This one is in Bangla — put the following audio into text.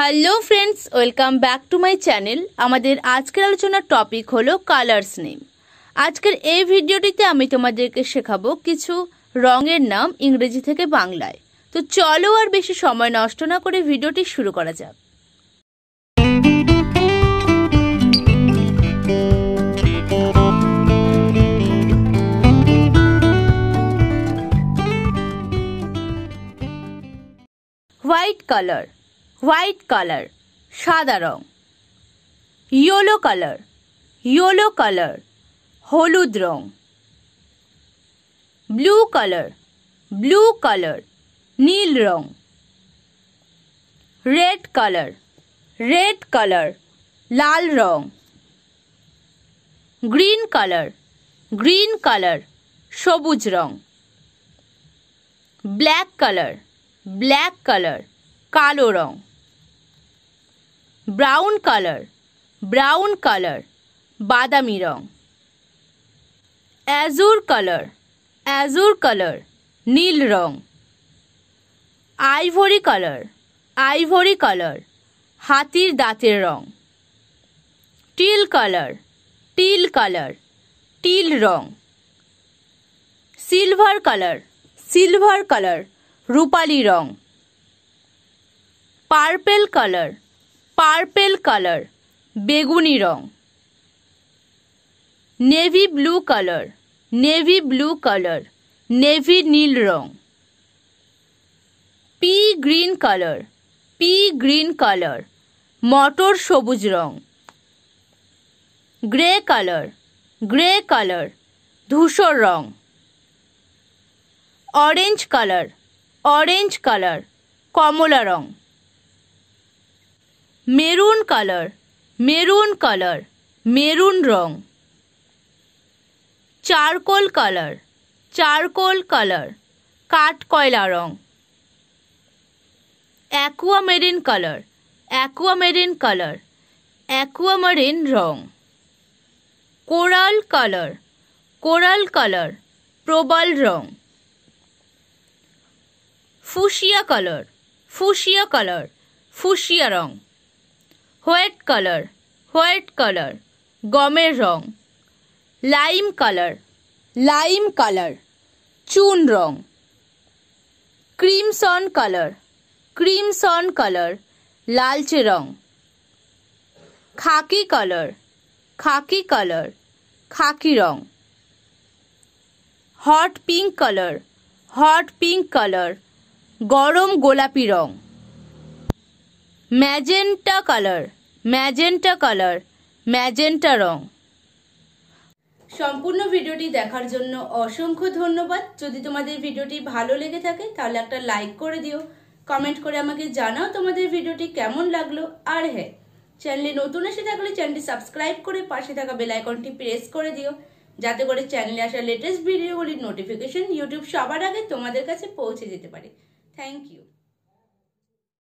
hello friends welcome back to my channel আমাদের আজকের আলোচনার টপিক হলো কালার্স নেম আজকের এই ভিডিওটিতে আমি তোমাদেরকে শেখাবো কিছু রঙের নাম ইংরেজি থেকে বাংলায় তো চলো আর বেশি সময় নষ্ট না করে ভিডিওটি শুরু করা যাক হোয়াইট কালার হোয়াইট কালার সাদা রং ইয়েলো কালার ইয়েলো কালার হলুদ রং ব্লু কালার ব্লু কালার নীল রং রেড কালার রেড কালার লাল রং গ্রিন কালার গ্রিন কালার সবুজ রং ব্ল্যাক কালার ব্ল্যাক কালার কালো রং ব্রাউন কালার ব্রাউন কালার বাদামি রং অ্যাজুর কালার অ্যাজুর কালার নীল রং আইভরি কালার আইভরি কালার হাতির দাঁতের রং teal colour teal colour teal রং সিলভার কালার সিলভার কালার রূপালি রং পার্পেল কালার পার্পেল কালার বেগুনি রং navy blue colour navy blue colour navy নীল রং pea green colour pea green colour মটর সবুজ রং গ্রে কালার গ্রে কালার ধূসর রং অরেঞ্জ কালার অরেঞ্জ কালার কমলা রং maroon colour maroon colour maroon রং চারকোল কালার চারকোল কালার কাঠ কয়লা রং aquamarine colour aquamarine colour marine রং কোরাল কালার কোরাল কালার প্রবাল রং fuchsia colour fuchsia colour fuchsia রং হোয়াইট কালার হোয়াইট কালার গমের রং লাইম কালার লাইম কালার চুন রং ক্রিমসন কালার ক্রিমসন কালার লালচে রং khaki colour khaki colour khaki রং hot pink colour hot pink colour গরম গোলাপি রং magenta colour magenta colour magenta রং সম্পূর্ণ ভিডিওটি দেখার জন্য অসংখ্য ধন্যবাদ যদি তোমাদের ভিডিওটি ভালো লেগে থাকে তাহলে একটা লাইক করে দিও কমেন্ট করে আমাকে জানাও তোমাদের ভিডিওটি কেমন লাগলো আর হ্যাঁ চ্যানেলে নতুন এসে থাকলে চ্যানেলটি সাবস্ক্রাইব করে পাশে থাকা বেলাইকনটি প্রেস করে দিও যাতে করে চ্যানেলে আসা লেটেস্ট ভিডিওগুলির নোটিফিকেশন ইউটিউব সবার আগে তোমাদের কাছে পৌঁছে যেতে পারে থ্যাংক ইউ